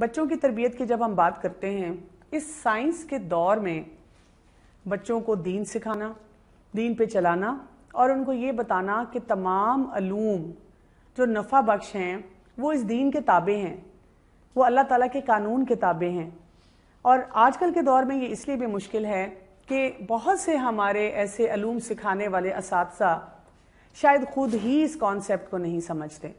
बच्चों की तरबियत की जब हम बात करते हैं इस साइंस के दौर में बच्चों को दीन सिखाना दीन पे चलाना और उनको ये बताना कि तमाम अलूम जो नफ़ा बख्श हैं वो इस दीन के ताबे हैं वो अल्लाह ताला के कानून के ताबे हैं और आजकल के दौर में ये इसलिए भी मुश्किल है कि बहुत से हमारे ऐसे अलूम सिखाने वाले इस शायद खुद ही इस कॉन्सेप्ट को नहीं समझते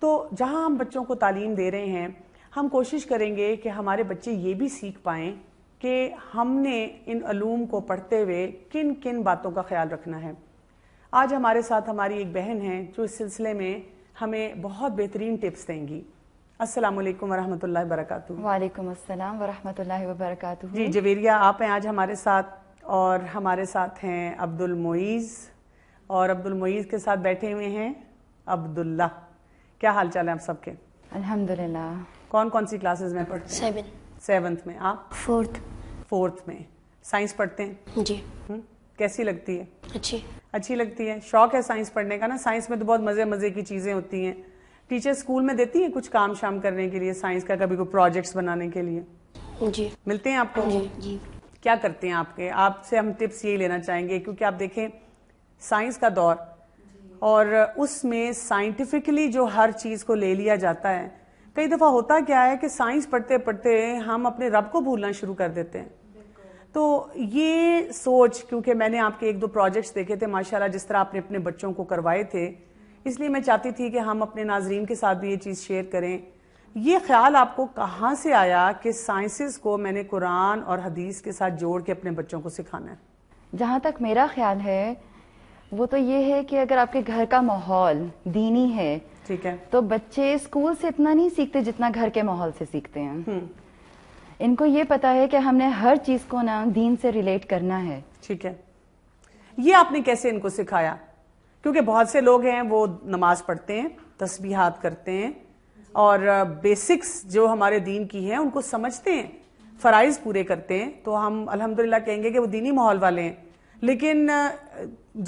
तो जहाँ हम बच्चों को तालीम दे रहे हैं हम कोशिश करेंगे कि हमारे बच्चे ये भी सीख पाएँ कि हमने इन अलूम को पढ़ते हुए किन किन बातों का ख्याल रखना है आज हमारे साथ हमारी एक बहन है जो इस सिलसिले में हमें बहुत बेहतरीन टिप्स देंगी अस्सलाम वालेकुम वरहमतुल्लाहि वबरकातुहू वालेकुम अस्सलाम वरहमतुल्लाहि वबरकातुहू जी जवेरिया आप हैं आज हमारे साथ और हमारे साथ हैं अब्दुल मोईज़ और अब्दुल मोईज़ के साथ बैठे हुए हैं अब्दुल्ला क्या हाल चाल है आप सबके अल्हम्दुलिल्लाह कौन कौन सी क्लासेस में पढ़ते हैं सेवन्थ में आप फोर्थ फोर्थ में साइंस पढ़ते हैं जी हुँ? हम्म. कैसी लगती है अच्छी अच्छी लगती है शौक है साइंस पढ़ने का ना साइंस में तो बहुत मज़े मज़े की चीज़ें होती हैं टीचर स्कूल में देती है कुछ काम शाम करने के लिए साइंस का कभी कोई प्रोजेक्ट्स बनाने के लिए जी मिलते हैं आपको जी, जी। क्या करते हैं आपके आपसे हम टिप्स यही लेना चाहेंगे क्योंकि आप देखें साइंस का दौर और उसमें साइंटिफिकली जो हर चीज़ को ले लिया जाता है कई दफ़ा होता क्या है कि साइंस पढ़ते पढ़ते हम अपने रब को भूलना शुरू कर देते हैं तो ये सोच क्योंकि मैंने आपके एक दो प्रोजेक्ट्स देखे थे माशाल्लाह जिस तरह आपने अपने बच्चों को करवाए थे इसलिए मैं चाहती थी कि हम अपने नाजरीन के साथ भी ये चीज़ शेयर करें ये ख्याल आपको कहाँ से आया कि साइंसेस को मैंने कुरान और हदीस के साथ जोड़ के अपने बच्चों को सिखाना है जहाँ तक मेरा ख्याल है वो तो ये है कि अगर आपके घर का माहौल दीनी है ठीक है तो बच्चे स्कूल से इतना नहीं सीखते जितना घर के माहौल से सीखते हैं हम्म। इनको ये पता है कि हमने हर चीज को ना दीन से रिलेट करना है ठीक है ये आपने कैसे इनको सिखाया क्योंकि बहुत से लोग हैं वो नमाज पढ़ते हैं तस्बीहात करते हैं और बेसिक्स जो हमारे दीन की हैं उनको समझते हैं फ़राइज़ पूरे करते हैं तो हम अल्हम्दुलिल्लाह कहेंगे कि वो दीनी माहौल वाले हैं लेकिन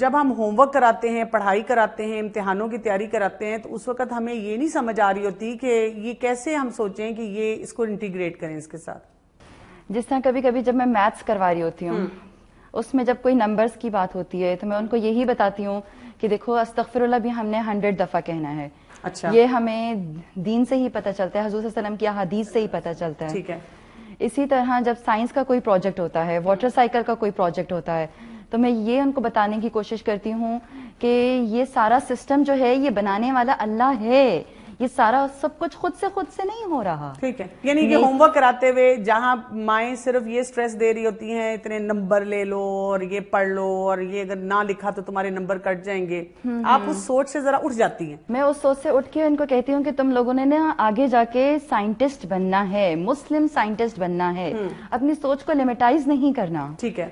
जब हम होमवर्क कराते हैं पढ़ाई कराते हैं इम्तिहानों की तैयारी कराते हैं तो उस वक्त हमें ये नहीं समझ आ रही होती कि ये कैसे हम सोचें कि ये इसको इंटीग्रेट करें इसके साथ जिस तरह कभी कभी जब मैं मैथ्स करवा रही होती हूँ हम्म। उसमें जब कोई नंबर्स की बात होती है तो मैं उनको यही बताती हूँ कि देखो अस्तफरल्ला भी हमने हंड्रेड दफ़ा कहना है अच्छा ये हमें दीन से ही पता चलता है हजूर वसलम की अहादीस से ही पता चलता है ठीक है इसी तरह जब साइंस का कोई प्रोजेक्ट होता है वाटर साइकिल का कोई प्रोजेक्ट होता है तो मैं ये उनको बताने की कोशिश करती हूँ कि ये सारा सिस्टम जो है ये बनाने वाला अल्लाह है ये सारा सब कुछ खुद से खुद से नहीं हो रहा ठीक है यानी कि होमवर्क कराते हुए जहाँ माए सिर्फ ये स्ट्रेस दे रही होती हैं इतने नंबर ले लो और ये पढ़ लो और ये अगर ना लिखा तो तुम्हारे नंबर कट जाएंगे हम्म, आप हम्म। उस सोच से जरा उठ जाती हैं मैं उस सोच से उठ के इनको कहती हूँ कि तुम लोगों ने ना आगे जाके साइंटिस्ट बनना है मुस्लिम साइंटिस्ट बनना है हम्म। अपनी सोच को लिमिटाइज नहीं करना ठीक है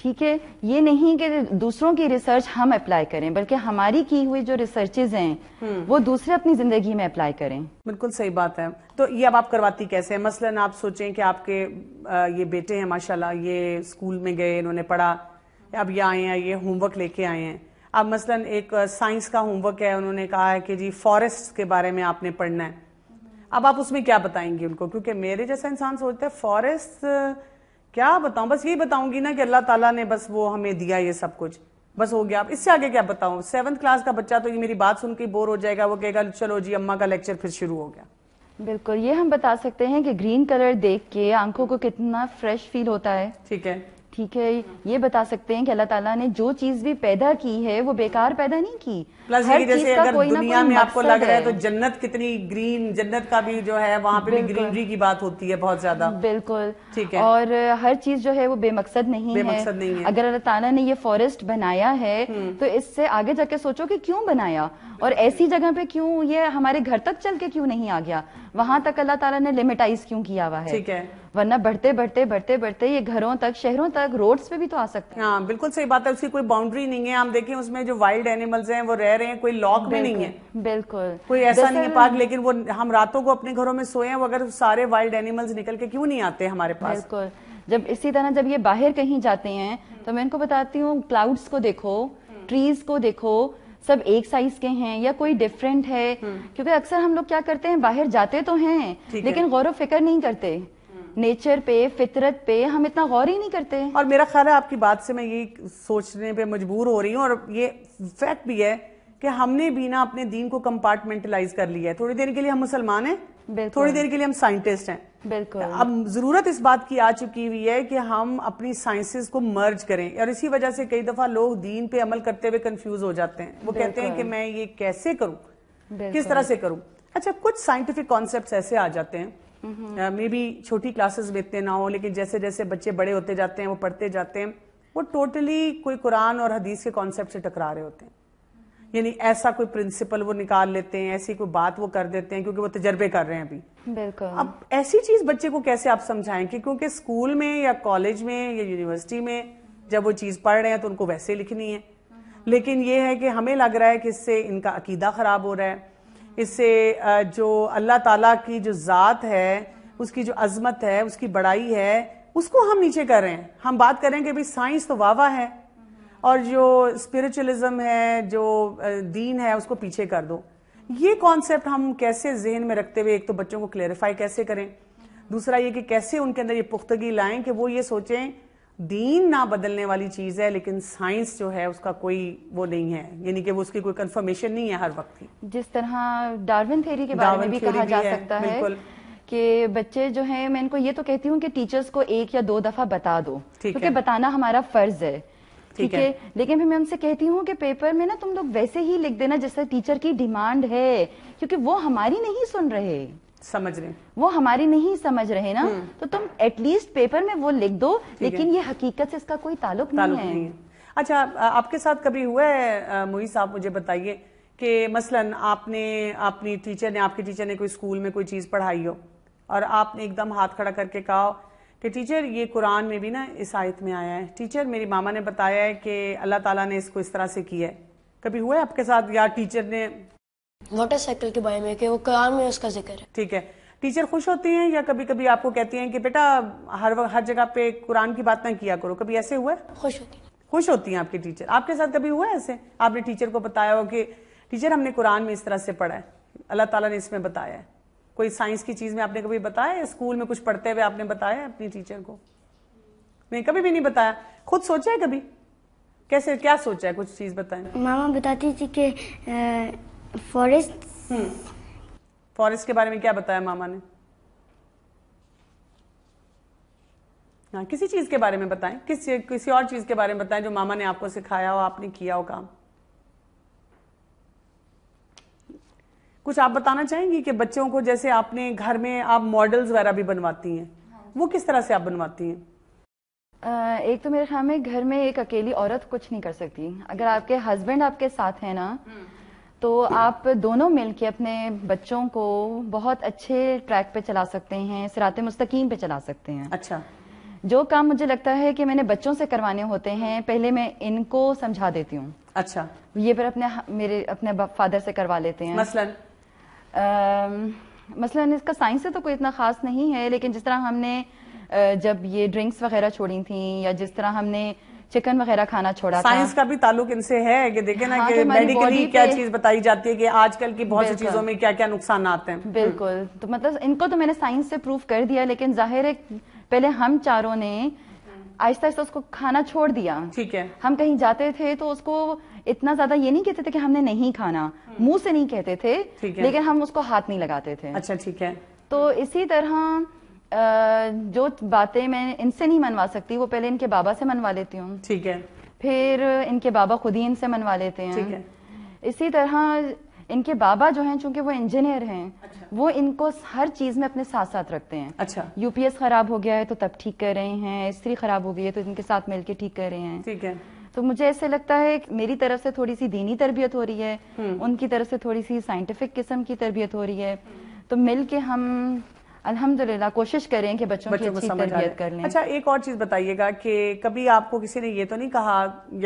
ठीक है ये नहीं कि दूसरों की रिसर्च हम अप्लाई करें बल्कि हमारी की हुई जो रिसर्चेज हैं हम्म। वो दूसरे अपनी जिंदगी में अप्लाई करें बिल्कुल सही बात है तो ये अब आप करवाती कैसे है मसलन आप सोचें कि आपके ये बेटे हैं माशाल्लाह ये स्कूल में गए इन्होंने पढ़ा अब ये आए हैं ये होमवर्क लेके आए हैं अब मसलन एक साइंस का होमवर्क है उन्होंने कहा है कि जी फॉरेस्ट के बारे में आपने पढ़ना है अब आप उसमें क्या बताएंगे उनको क्योंकि मेरे जैसा इंसान सोचता है फॉरेस्ट क्या बताऊं बस यही बताऊंगी ना कि अल्लाह ताला ने बस वो हमें दिया ये सब कुछ बस हो गया अब इससे आगे क्या बताऊं सेवन्थ क्लास का बच्चा तो ये मेरी बात सुन के बोर हो जाएगा वो कहेगा चलो जी अम्मा का लेक्चर फिर शुरू हो गया बिल्कुल ये हम बता सकते हैं कि ग्रीन कलर देख के आंखों को कितना फ्रेश फील होता है ठीक है ठीक है ये बता सकते हैं कि अल्लाह ताला ने जो चीज भी पैदा की है वो बेकार पैदा नहीं की प्लस हर चीज का अगर कोई ना कोई में आपको लग रहा है तो जन्नत कितनी ग्रीन जन्नत का भी जो है वहाँ पे भी ग्रीनरी की बात होती है बहुत ज्यादा बिल्कुल ठीक है और हर चीज जो है वो बेमकसद नहीं, बेमकसद नहीं है अगर अल्लाह ताला ने ये फॉरेस्ट बनाया है हम्म। तो इससे आगे जाके सोचो कि क्यों बनाया और ऐसी जगह पे क्यों ये हमारे घर तक चल के क्यों नहीं आ गया वहां तक अल्लाह ताला ने लिमिटाइज क्यों किया हुआ है ठीक है वरना बढ़ते बढ़ते बढ़ते बढ़ते ये घरों तक शहरों तक रोड्स पे भी तो आ सकते हैं हाँ बिल्कुल सही बात है उसकी कोई बाउंड्री नहीं है हम देखें उसमें जो वाइल्ड एनिमल्स हैं वो रह रहे हैं कोई लॉक भी नहीं है बिल्कुल कोई ऐसा नहीं है पार्क लेकिन वो हम रातों को अपने घरों में सोए हैं अगर सारे वाइल्ड एनिमल्स निकल के क्यों नहीं आते हमारे पास बिल्कुल जब इसी तरह जब ये बाहर कहीं जाते हैं तो मैं इनको बताती हूँ क्लाउड्स को देखो ट्रीज को देखो सब एक साइज के हैं या कोई डिफरेंट है हम्म। क्योंकि अक्सर हम लोग क्या करते हैं बाहर जाते तो हैं लेकिन गौरव फिक्र नहीं करते नेचर पे फितरत पे हम इतना गौर ही नहीं करते और मेरा ख्याल है आपकी बात से मैं ये सोचने पे मजबूर हो रही हूँ और ये फैक्ट भी है कि हमने भी ना अपने दीन को कंपार्टमेंटलाइज कर लिया है थोड़ी देर के लिए हम मुसलमान हैं थोड़ी देर के लिए हम साइंटिस्ट हैं बिल्कुल अब जरूरत इस बात की आ चुकी हुई है कि हम अपनी साइंसेस को मर्ज करें और इसी वजह से कई दफा लोग दीन पे अमल करते हुए कंफ्यूज हो जाते हैं वो कहते हैं कि मैं ये कैसे करूं किस तरह से करूं अच्छा कुछ साइंटिफिक कॉन्सेप्ट ऐसे आ जाते हैं मे mm-hmm. बी uh, छोटी क्लासेस में इतने ना हो लेकिन जैसे जैसे बच्चे बड़े होते जाते हैं वो पढ़ते जाते हैं वो टोटली कोई कुरान और हदीस के कॉन्सेप्ट से टकरा रहे होते हैं mm-hmm. यानी ऐसा कोई प्रिंसिपल वो निकाल लेते हैं ऐसी कोई बात वो कर देते हैं क्योंकि वो तजर्बे कर रहे हैं अभी बिल्कुल अब ऐसी चीज बच्चे को कैसे आप समझाएं कि क्योंकि स्कूल में या कॉलेज में या यूनिवर्सिटी में जब वो चीज पढ़ रहे हैं तो उनको वैसे लिखनी है mm-hmm. लेकिन ये है कि हमें लग रहा है कि इससे इनका अकीदा खराब हो रहा है इससे जो अल्लाह ताला की जो ज़ात है उसकी जो अजमत है उसकी बड़ाई है उसको हम नीचे कर रहे हैं हम बात करें कि भाई साइंस तो वाह है और जो स्पिरिचुअलिज्म है जो दीन है उसको पीछे कर दो ये कॉन्सेप्ट हम कैसे जहन में रखते हुए एक तो बच्चों को क्लेरिफाई कैसे करें दूसरा ये कि कैसे उनके अंदर ये पुख्तगी लाएं कि वो ये सोचें दीन ना बदलने वाली चीज है लेकिन साइंस जो है उसका कोई वो नहीं है यानी कि वो उसकी कोई कंफर्मेशन नहीं है हर वक्त की जिस तरह डार्विन थ्योरी के बारे में भी कहा भी जा है, सकता है कि बच्चे जो हैं मैं इनको ये तो कहती हूँ कि टीचर्स को एक या दो दफा बता दो क्योंकि तो बताना हमारा फर्ज है ठीक है लेकिन फिर मैं उनसे कहती हूँ कि पेपर में ना तुम लोग वैसे ही लिख देना जैसे टीचर की डिमांड है क्योंकि वो हमारी नहीं सुन रहे समझ रहे वो हमारी नहीं समझ रहे ना हम्म। तो तुम एटलीस्ट पेपर में वो लिख दो लेकिन ये हकीकत से इसका कोई ताल्लुक नहीं, नहीं है अच्छा आपके साथ कभी हुआ है मोहित साहब मुझे बताइए कि मसलन आपने अपनी टीचर ने आपके टीचर ने कोई स्कूल में कोई चीज़ पढ़ाई हो और आपने एकदम हाथ खड़ा करके कहा कि टीचर ये कुरान में भी ना इस आयत में आया है टीचर मेरी मामा ने बताया है कि अल्लाह ताला ने इसको इस तरह से किया है कभी हुआ है आपके साथ या टीचर ने मोटरसाइकिल के बारे में कि वो कुरान में उसका जिक्र है ठीक है टीचर खुश होती हैं या कभी कभी आपको कहती हैं कि बेटा हर वक्त हर जगह पे कुरान की बात ना किया करो कभी ऐसे हुआ है खुश होती खुश होती हैं आपकी टीचर आपके साथ कभी हुआ है ऐसे आपने टीचर को बताया हो कि टीचर हमने कुरान में इस तरह से पढ़ा है अल्लाह ताला ने इसमें बताया है कोई साइंस की चीज़ में आपने कभी बताया है स्कूल में कुछ पढ़ते हुए आपने बताया अपनी टीचर को नहीं कभी भी नहीं बताया खुद सोचा है कभी कैसे क्या सोचा है कुछ चीज़ बताएं मामा बताती थी कि फॉरेस्ट हम्म। फॉरेस्ट के बारे में क्या बताया मामा ने हाँ किसी चीज के बारे में बताएं किस किसी और चीज के बारे में बताएं जो मामा ने आपको सिखाया हो आपने किया हो काम कुछ आप बताना चाहेंगी कि बच्चों को जैसे आपने घर में आप मॉडल्स वगैरह भी बनवाती हैं हाँ। वो किस तरह से आप बनवाती हैं एक तो मेरे ख्याल में घर में एक अकेली औरत कुछ नहीं कर सकती अगर आपके हस्बैंड आपके साथ है ना हम्म। तो आप दोनों मिल के अपने बच्चों को बहुत अच्छे ट्रैक पे चला सकते हैं सिरात मुस्तकीम पे चला सकते हैं अच्छा जो काम मुझे लगता है कि मैंने बच्चों से करवाने होते हैं पहले मैं इनको समझा देती हूँ अच्छा ये फिर अपने मेरे अपने फादर से करवा लेते हैं मसलन आ, मसलन इसका साइंस से तो कोई इतना खास नहीं है लेकिन जिस तरह हमने जब ये ड्रिंक्स वगैरह छोड़ी थी या जिस तरह हमने चिकन वगैरह खाना छोड़ा साइंस का भी ताल्लुक इनसे है कि देखे ना हाँ, कि मेडिकली क्या चीज बताई जाती है कि आजकल की बहुत सी चीजों में क्या क्या नुकसान आते हैं बिल्कुल तो मतलब इनको तो मैंने साइंस से प्रूफ कर दिया लेकिन जाहिर है पहले हम चारों ने आहिस्ता आहिस्ता उसको खाना छोड़ दिया ठीक है हम कहीं जाते थे तो उसको इतना ज्यादा ये नहीं कहते थे कि हमने नहीं खाना हम्म। मुंह से नहीं कहते थे लेकिन हम उसको हाथ नहीं लगाते थे अच्छा ठीक है तो इसी तरह जो बातें मैं इनसे नहीं मनवा सकती वो पहले इनके बाबा से मनवा लेती हूँ ठीक है फिर इनके बाबा खुद ही इनसे मनवा लेते हैं ठीक है इसी तरह इनके बाबा जो हैं चूंकि वो इंजीनियर हैं अच्छा। वो इनको हर चीज में अपने साथ साथ रखते हैं अच्छा यूपीएस खराब हो गया है तो तब ठीक कर रहे हैं स्त्री खराब हो गई है तो इनके साथ मिलकर ठीक कर रहे हैं ठीक है तो मुझे ऐसे लगता है मेरी तरफ से थोड़ी सी दीनी तरबियत हो रही है हम्म। उनकी तरफ से थोड़ी सी साइंटिफिक किस्म की तरबियत हो रही है तो मिलके हम अल्हम्दुलिल्लाह कोशिश करें कि बच्चों, बच्चों की अच्छी तरबियत कर लें अच्छा एक और चीज बताइएगा कि कभी आपको किसी ने ये तो नहीं कहा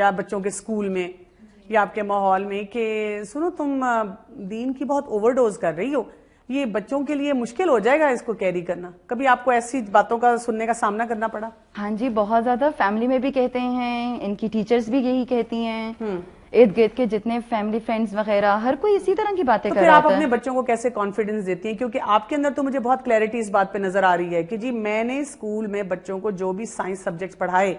या बच्चों के स्कूल में या आपके माहौल में कि सुनो तुम दीन की बहुत ओवरडोज कर रही हो ये बच्चों के लिए मुश्किल हो जाएगा इसको कैरी करना कभी आपको ऐसी बातों का सुनने का सामना करना पड़ा हाँ जी बहुत ज्यादा फैमिली में भी कहते हैं इनकी टीचर्स भी यही कहती हैं हम्म। इर्द गिर्द के जितने फैमिली फ्रेंड्स वगैरह हर कोई इसी तरह की बातें तो कर आप अपने बच्चों को कैसे कॉन्फिडेंस देती हैं क्योंकि आपके अंदर तो मुझे बहुत क्लैरिटी इस बात पे नजर आ रही है कि जी मैंने स्कूल में बच्चों को जो भी साइंस सब्जेक्ट पढ़ाए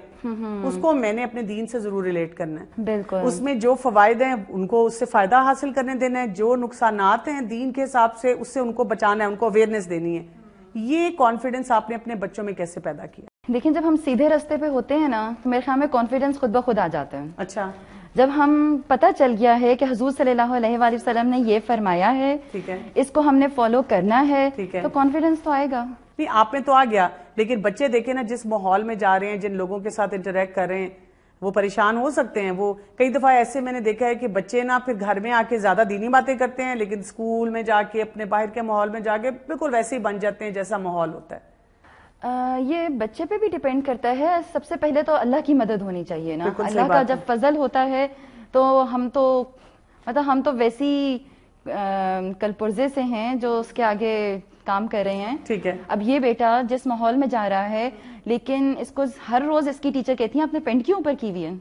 उसको मैंने अपने दीन से जरूर रिलेट करना है बिल्कुल उसमें जो फवायद है उनको उससे फायदा हासिल करने देना है जो नुकसान हैं दीन के हिसाब से उससे उनको बचाना है उनको अवेयरनेस देनी है ये कॉन्फिडेंस आपने अपने बच्चों में कैसे पैदा किया देखिए जब हम सीधे रास्ते पे होते हैं ना तो मेरे ख्याल में कॉन्फिडेंस खुद ब खुद आ जाता है अच्छा जब हम पता चल गया है कि हजूर सल्लल्लाहु अलैहि वसल्लम ने ये फरमाया है ठीक है इसको हमने फॉलो करना है तो कॉन्फिडेंस तो आएगा नहीं आप में तो आ गया लेकिन बच्चे देखे ना जिस माहौल में जा रहे हैं जिन लोगों के साथ इंटरेक्ट कर रहे हैं वो परेशान हो सकते हैं वो कई दफ़ा ऐसे मैंने देखा है कि बच्चे ना फिर घर में आके ज़्यादा दीनी बातें करते हैं लेकिन स्कूल में जाके अपने बाहर के माहौल में जाके बिल्कुल वैसे ही बन जाते हैं जैसा माहौल होता है ये बच्चे पे भी डिपेंड करता है सबसे पहले तो अल्लाह की मदद होनी चाहिए ना अल्लाह का जब फजल होता है तो हम तो मतलब हम तो वैसी कलपुर्जे से हैं जो उसके आगे काम कर रहे हैं ठीक है अब ये बेटा जिस माहौल में जा रहा है लेकिन इसको हर रोज इसकी टीचर कहती है आपने पेंट क्यों ऊपर की हुई है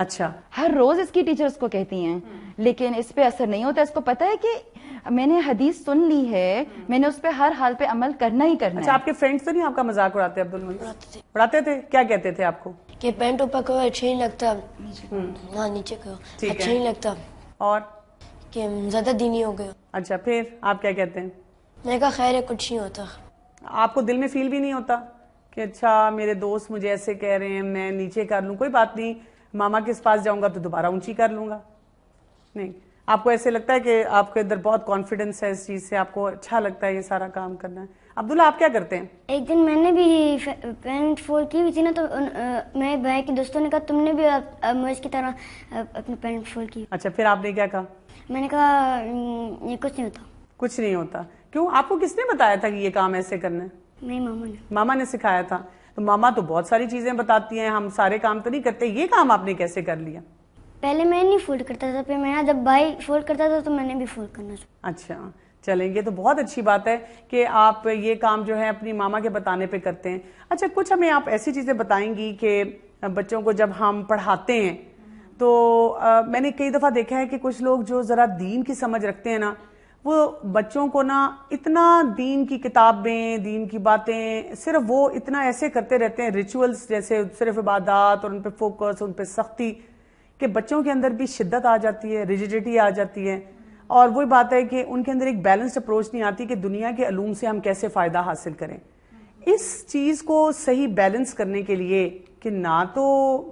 अच्छा हर रोज इसकी टीचर उसको कहती हैं हम्म। लेकिन इस पे असर नहीं होता इसको पता है कि मैंने हदीस सुन ली है हम्म। मैंने उस पर हर हाल पे अमल करना ही करना अच्छा, है। आपके फ्रेंड्स तो नहीं आपका मजाक उड़ाते अब्दुल उड़ाते थे पढ़ाते थे क्या कहते थे आपको कि पैंट ऊपर करो अच्छा नहीं लगता ना हम्म। हाँ, नीचे करो अच्छा नहीं लगता और कि ज्यादा दीनी हो गए अच्छा फिर आप क्या कहते हैं मैं कहा खैर है कुछ नहीं होता आपको दिल में फील भी नहीं होता कि अच्छा मेरे दोस्त मुझे ऐसे कह रहे हैं मैं नीचे कर लूं कोई बात नहीं मामा के पास जाऊंगा तो दोबारा ऊंची कर लूंगा नहीं आपको ऐसे लगता है कि आपके अंदर बहुत कॉन्फिडेंस है इस चीज़ से आपको अच्छा लगता है ये सारा काम करना अब्दुल्ला आप क्या करते हैं एक दिन मैंने भी पेंट फोल्ड की हुई थी ना तो मैं भाई के दोस्तों ने कहा तुमने भी मुझ की तरह अपनी पेंट फोल्ड की अच्छा फिर आपने क्या कहा मैंने कहा हम्म, ये कुछ नहीं होता कुछ नहीं होता क्यों आपको किसने बताया था कि ये काम ऐसे करना है मामा ने मामा ने सिखाया था तो मामा तो बहुत सारी चीजें बताती हैं हम सारे काम तो नहीं करते ये काम आपने कैसे कर लिया पहले मैं नहीं फोल्ड करता था फिर मेरा जब भाई फोल्ड करता था तो मैंने भी फोल्ड करना अच्छा चलेंगे तो बहुत अच्छी बात है कि आप ये काम जो है अपनी मामा के बताने पे करते हैं अच्छा कुछ हमें आप ऐसी चीज़ें बताएंगी कि बच्चों को जब हम पढ़ाते हैं तो आ, मैंने कई दफ़ा देखा है कि कुछ लोग जो ज़रा दीन की समझ रखते हैं ना वो बच्चों को ना इतना दीन की किताबें दीन की बातें सिर्फ वो इतना ऐसे करते रहते हैं रिचुअल्स जैसे सिर्फ इबादत और उन पर फोकस उन पर सख्ती कि बच्चों के अंदर भी शिद्दत आ जाती है रिजिडिटी आ जाती है और वही बात है कि उनके अंदर एक बैलेंस्ड अप्रोच नहीं आती कि दुनिया के अलूम से हम कैसे फ़ायदा हासिल करें इस चीज़ को सही बैलेंस करने के लिए कि ना तो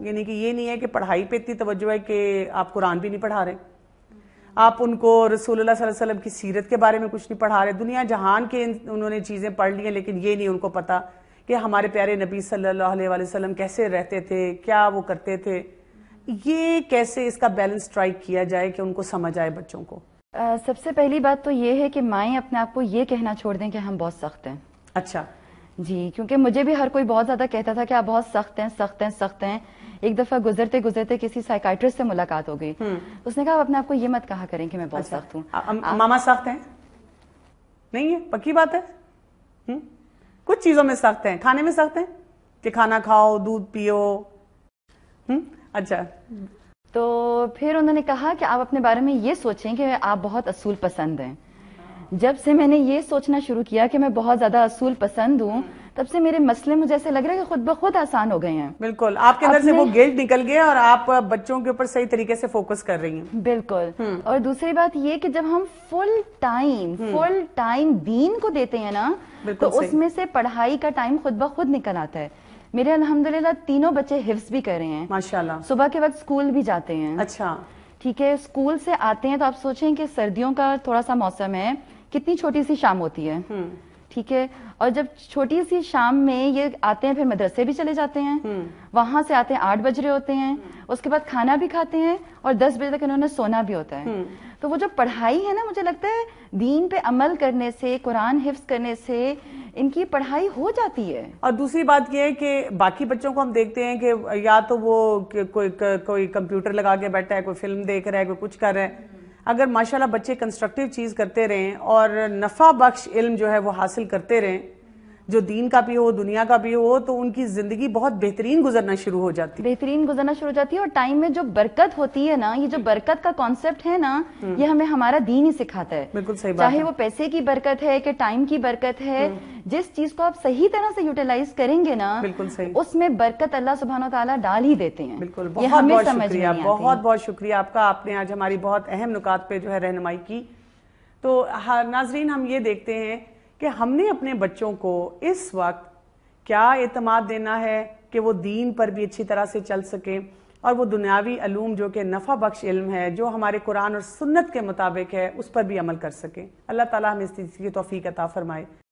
यानी कि ये नहीं है कि पढ़ाई पे इतनी तवज्जो है कि आप कुरान भी नहीं पढ़ा रहे आप उनको रसूलुल्लाह सल्लल्लाहु अलैहि वसल्लम की सीरत के बारे में कुछ नहीं पढ़ा रहे दुनिया जहान के उन्होंने चीज़ें पढ़ ली हैं लेकिन ये नहीं उनको पता कि हमारे प्यारे नबी सल्लल्लाहु अलैहि वसल्लम कैसे रहते थे क्या वो करते थे ये कैसे इसका बैलेंस स्ट्राइक किया जाए कि उनको समझ आए बच्चों को आ, सबसे पहली बात तो ये है कि माए अपने आप को ये कहना छोड़ दें कि हम बहुत सख्त हैं अच्छा जी क्योंकि मुझे भी हर कोई बहुत ज्यादा कहता था कि आप बहुत सख्त हैं सख्त हैं सख्त हैं एक दफा गुजरते गुजरते किसी साइकाइट्रिस्ट से मुलाकात हो गई हम्म। उसने कहा आप अपने आप को ये मत कहा करें कि मैं बहुत अच्छा, सख्त हूँ मामा सख्त हैं नहीं है पक्की बात है हुँ? हम्म। कुछ चीजों में सख्त हैं खाने में सख्त हैं कि खाना खाओ दूध पियो हुँ? हम्म। अच्छा तो फिर उन्होंने कहा कि आप अपने बारे में ये सोचें कि आप बहुत असूल पसंद हैं जब से मैंने ये सोचना शुरू किया कि मैं बहुत ज्यादा असूल पसंद हूँ तब से मेरे मसले मुझे ऐसे लग रहा है कि खुद ब खुद आसान हो गए हैं बिल्कुल आपके अंदर से वो गिल्ट निकल गया और आप बच्चों के ऊपर सही तरीके से फोकस कर रही हैं बिल्कुल हम्म। और दूसरी बात ये कि जब हम फुल टाइम फुल टाइम दीन को देते हैं ना तो उसमें से पढ़ाई का टाइम खुद ब खुद निकल आता है मेरे अल्हम्दुलिल्लाह तीनों बच्चे हिफ्स भी कर रहे हैं माशाल्लाह सुबह के वक्त स्कूल भी जाते हैं अच्छा ठीक है स्कूल से आते हैं तो आप सोचें कि सर्दियों का थोड़ा सा मौसम है कितनी छोटी सी शाम होती है हम्म। ठीक है और जब छोटी सी शाम में ये आते हैं फिर मदरसे भी चले जाते हैं हम्म। वहां से आते हैं आठ बज रहे होते हैं हम्म। उसके बाद खाना भी खाते हैं और दस बजे तक इन्होंने सोना भी होता है हम्म। तो वो जो पढ़ाई है ना मुझे लगता है दीन पे अमल करने से कुरान हिफ्स करने से इनकी पढ़ाई हो जाती है और दूसरी बात यह है कि बाकी बच्चों को हम देखते हैं कि या तो वो कोई कोई कंप्यूटर लगा के बैठा है कोई फिल्म देख रहा है कोई कुछ कर रहा है अगर माशाल्लाह बच्चे कंस्ट्रक्टिव चीज़ करते रहें और नफ़ा बख्श इल्म जो है वो हासिल करते रहें जो दीन का भी हो दुनिया का भी हो तो उनकी जिंदगी बहुत बेहतरीन गुजरना शुरू हो जाती है बेहतरीन गुजरना शुरू हो जाती है और टाइम में जो बरकत होती है ना ये जो बरकत का कॉन्सेप्ट है ना हम्म। ये हमें हमारा दीन ही सिखाता है बिल्कुल सही बात चाहे वो पैसे की बरकत है कि टाइम की बरकत है हम्म। जिस चीज को आप सही तरह से यूटिलाइज करेंगे ना बिल्कुल सही उसमें बरकत अल्लाह सुबहान तला डाल ही देते हैं बिल्कुल बहुत बहुत शुक्रिया बहुत बहुत शुक्रिया आपका आपने आज हमारी बहुत अहम नुकात पे जो है रहनुमाई की तो नाजरीन हम ये देखते हैं कि हमने अपने बच्चों को इस वक्त क्या एतमाद देना है कि वो दीन पर भी अच्छी तरह से चल सकें और वो दुनियावी अलूम जो कि नफ़ा बख्श इल्म है जो हमारे कुरान और सुन्नत के मुताबिक है उस पर भी अमल कर सकें अल्लाह ताला हमें इस चीज़ की तोफ़ी अता फ़रमाए